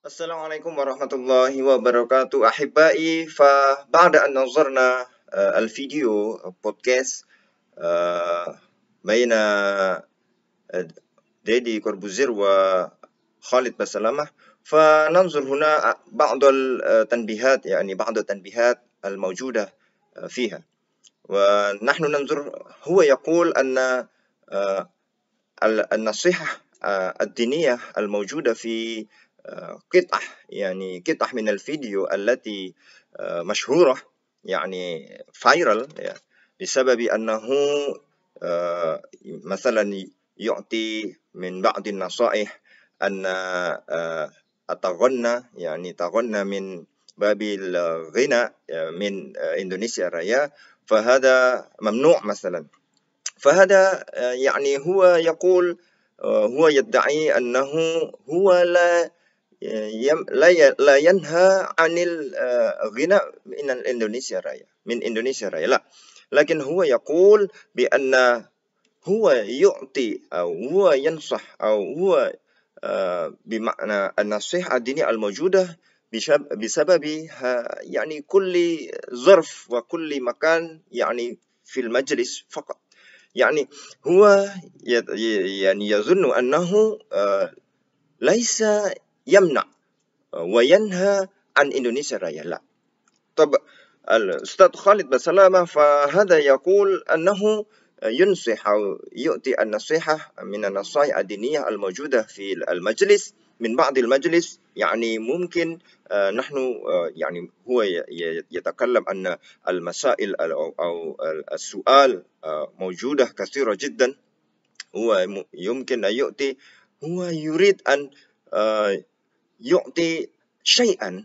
السلام عليكم ورحمة الله وبركاته أحبائي فبعد أن نظرنا الفيديو بودكاست بين ديدي كوربوزير وخالد بسلامة فننظر هنا بعض التنبيهات يعني بعض التنبيهات الموجودة فيها ونحن ننظر هو يقول أن النصيحة الدينية الموجودة في قطع يعني قطع من الفيديو التي آه، مشهورة يعني فايرل بسبب أنه آه، مثلا يعطي من بعض النصائح أن آه، أتغنى يعني تغنى من باب الغنى من إندونيسيا الرياء فهذا ممنوع مثلا فهذا يعني هو يقول هو يدعي أنه هو لا لا ينهى عن الغناء آه، من إندونيسيا رaya من إندونيسيا رaya لا لكن هو يقول بأن هو يعطي أو هو ينصح أو هو آه، بمعنى النصيحة الدينية الموجودة بسبب يعني كل ظرف وكل مكان يعني في المجلس فقط يعني هو يعني يظن أنه آه، ليس يمنع وينهى عن إندونيسيا راية لا طب الأستاذ خالد بسلامة فهذا يقول أنه ينصح أو يؤتي النصيحة من النصائح الدينية الموجودة في المجلس من بعض المجلس يعني ممكن آه، نحن آه، يعني هو يتكلم أن المسائل أو السؤال آه، موجودة كثيرة جدا هو يمكن أن يؤتي هو يريد أن يعطي شيئا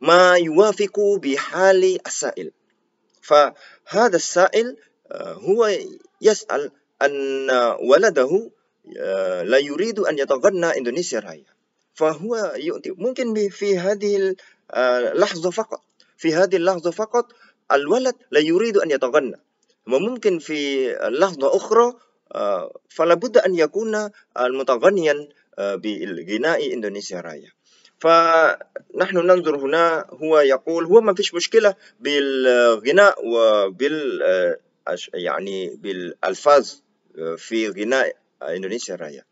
ما يوافق بحال السائل فهذا السائل آه، هو يسأل أن ولده آه، لا يريد أن يتغنى إندونيسيا رأي فهو يؤتي ممكن في هذه اللحظة آه، فقط في هذه اللحظة فقط الولد لا يريد أن يتغنى وممكن في لحظة أخرى فلابد أن يكون متغنيا بالغناء إندونيسيا رأي فنحن ننظر هنا هو يقول هو ما فيش مشكلة بالغناء وبال آه، يعني بالألفاظ آه، في غناء إندونيسيا الراية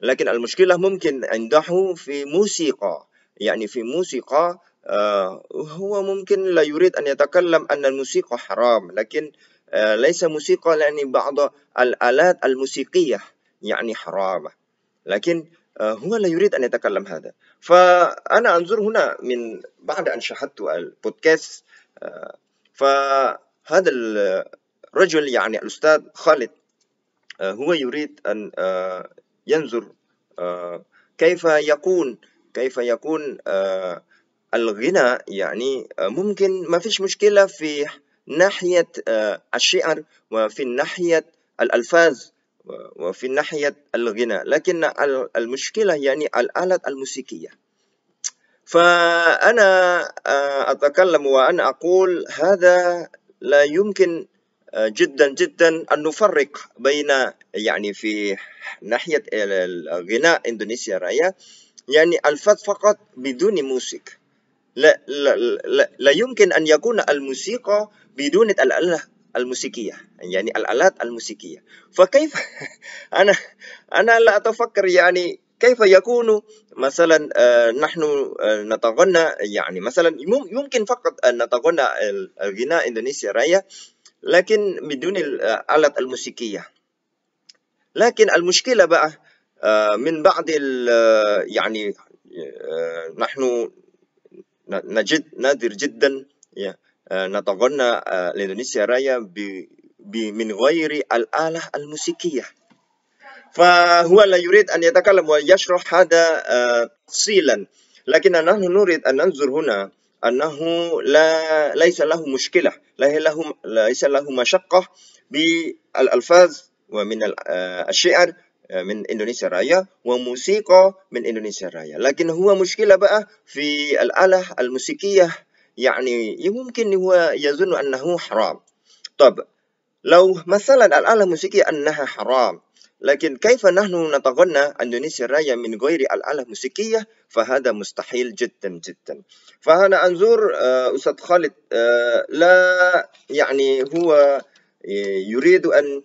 لكن المشكلة ممكن عنده في موسيقى يعني في موسيقى آه، هو ممكن لا يريد أن يتكلم أن الموسيقى حرام لكن ليس موسيقى يعني بعض الآلات الموسيقية يعني حرام لكن آه، هو لا يريد أن يتكلم هذا فأنا أنظر هنا من بعد أن شاهدت البودكاست آه، فهذا الرجل يعني الأستاذ خالد آه، هو يريد أن ينظر كيف يكون كيف يكون الغنى يعني ممكن ما فيش مشكلة في ناحية الشعر وفي ناحية الألفاظ وفي ناحية الغناء لكن المشكلة يعني الآلات الموسيقية فأنا آه، أتكلم وأنا أقول هذا لا يمكن آه، جدا جدا أن نفرق بين يعني في ناحية الغناء إندونيسيا رأي يعني الفت فقط بدون موسيقى لا, لا, لا, لا يمكن أن يكون الموسيقى بدون الآلة الموسيقية يعني الآلات الموسيقية فكيف أنا أنا لا أتفكر يعني كيف يكون مثلا آه، نحن آه، نتغنى يعني مثلا يمكن فقط أن نتغنى الغناء إندونيسيا رايا لكن بدون الآلات آه، الموسيقية لكن المشكلة بقى من بعض يعني نحن نجد نادر جدا آه، نتغنى الإندونيسيا آه، رايا من غير الآلة الموسيقية فهو لا يريد أن يتكلم ويشرح هذا آه، تفصيلا لكن نحن نريد أن ننظر هنا أنه لا ليس له مشكلة ليس له مشقة بالألفاظ ومن الشعر من إندونيسيا رايا وموسيقى من إندونيسيا رايا لكن هو مشكلة بقى في الآلة الموسيقية يعني يمكن هو يظن أنه حرام طب لو مثلا الآلة الموسيقية أنها حرام لكن كيف نحن نتغنى أندونيسيا الرaya من غير الآلة الموسيقية فهذا مستحيل جدا جدا فأنا أنظر آه، أستاذ خالد آه، لا يعني هو آه، يريد أن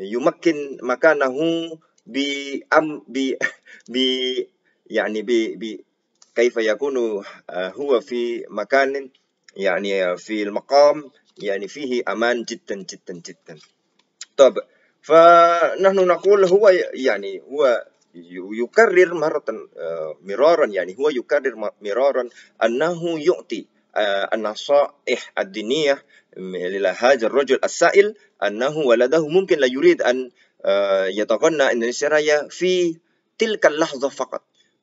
يمكن مكانه بأم ب يعني ب كيف يكون آه، هو في مكان يعني آه، في المقام يعني فيه أمان جدا جدا جدا طب فنحن نقول هو يعني هو يكرر مرة آه، مرارا يعني هو يكرر مرارا أنه يعطي النصائح الدينية لهذا الرجل السائل أنه ولده ممكن لا يريد أن يتغنى إندونيسيا في تلك اللحظة فقط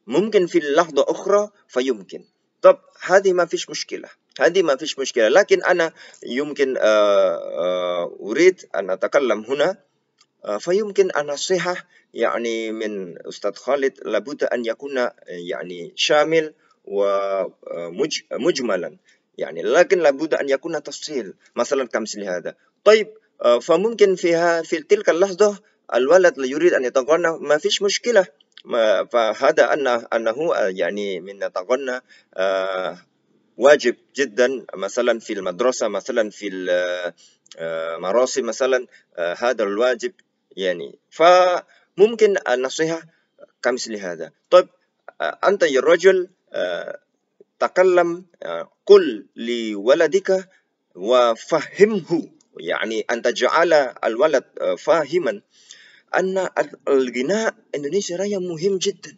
ممكن في لحظة أخرى فيمكن طب هذه ما فيش مشكلة هذه ما فيش مشكلة لكن أنا يمكن آه، آه، أريد أن أتكلم هنا آه، فيمكن النصيحة يعني من أستاذ خالد لابد أن يكون يعني شامل ومجملا يعني لكن لابد أن يكون تفصيل مثلا كمثل هذا طيب فممكن فيها في تلك اللحظة الولد يريد أن يتغنى ما فيش مشكلة فهذا أنه, أنه يعني من تغنى آه، واجب جدا مثلا في المدرسة مثلا في المراسم آه، مثلا آه، هذا الواجب يعني فممكن النصيحة كمثل هذا طيب أنت يا رجل تكلم قل لولدك وفهمه يعني أن تجعل الولد فاهما ان الغناء اندونيسيا رأي مهم جدا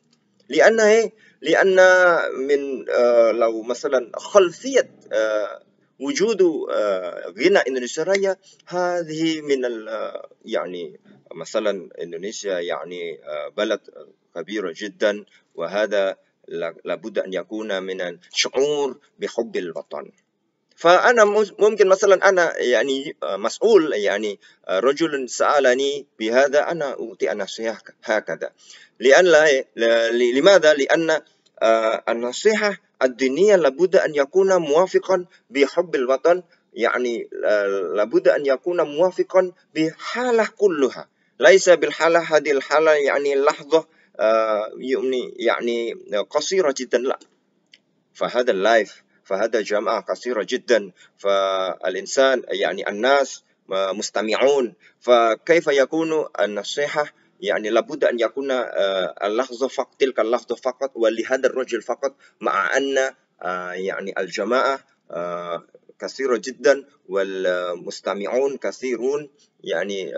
لان ايه لان من آه لو مثلا خلفيه آه وجود آه غناء اندونيسيا رايا هذه من آه، يعني مثلا اندونيسيا يعني آه، بلد كبيره جدا وهذا لابد ان يكون من الشعور بحب الوطن فأنا ممكن مثلا أنا يعني آه، مسؤول يعني آه، رجل سألني بهذا أنا أعطي النصيحة هكذا لأن لا لماذا؟ لأن آه، النصيحة الدينية لابد أن يكون موافقا بحب الوطن يعني لابد أن يكون موافقا بحالة كلها ليس بالحالة هذه الحالة يعني لحظة يعني قصيرة جدا لا فهذا اللايف فهذا جماعة قصيرة جدا فالإنسان يعني الناس مستمعون فكيف يكون النصيحة يعني لابد أن يكون آه، اللحظة فقط تلك اللحظة فقط ولهذا الرجل فقط مع أن آه، يعني الجماعة آه، كثيرة جدا والمستمعون كثيرون يعني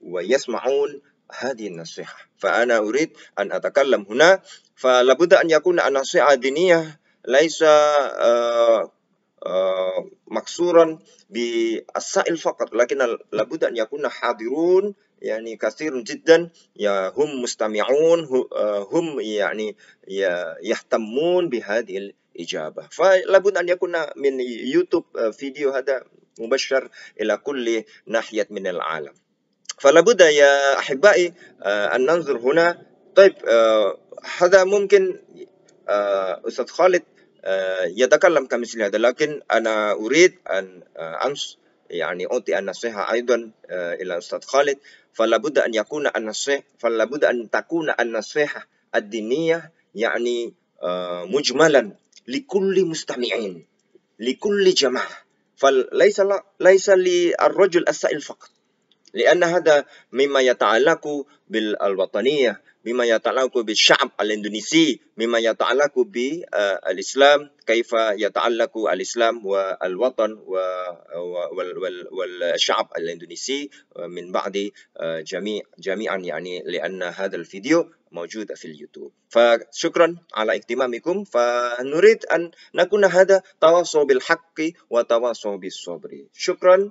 ويسمعون هذه النصيحة فأنا أريد أن أتكلم هنا فلابد أن يكون النصيحة دينية ليس آه، آه، مكسورا بالسائل فقط لكن لابد أن يكون حاضرون يعني كثير جدا هم مستمعون آه، هم يعني يهتمون بهذه الإجابة فلابد أن يكون من يوتيوب فيديو هذا مبشر إلى كل ناحية من العالم فلابد يا أحبائي أن ننظر هنا طيب هذا ممكن أستاذ خالد آه، يتكلم كمثل هذا لكن أنا أريد أن آه، أنص يعني أعطي النصيحة أيضا آه، إلى الاستاذ خالد فلا بد أن يكون النصيحة فلا بد أن تكون النصيحة الدينية يعني مجملا لكل مستمعين لكل جماعة فليس ليس للرجل السائل فقط لأن هذا مما يتعلق بالوطنية مما يتعلق بالشعب الاندونيسي مما يتعلق بالاسلام كيف يتعلق الاسلام والوطن والشعب الاندونيسي من بعد آه، جميع جميعا يعني لان هذا الفيديو موجود في اليوتيوب فشكرا على اهتمامكم فنريد ان نكون هذا تواصل بالحق وتواصل بالصبر شكرا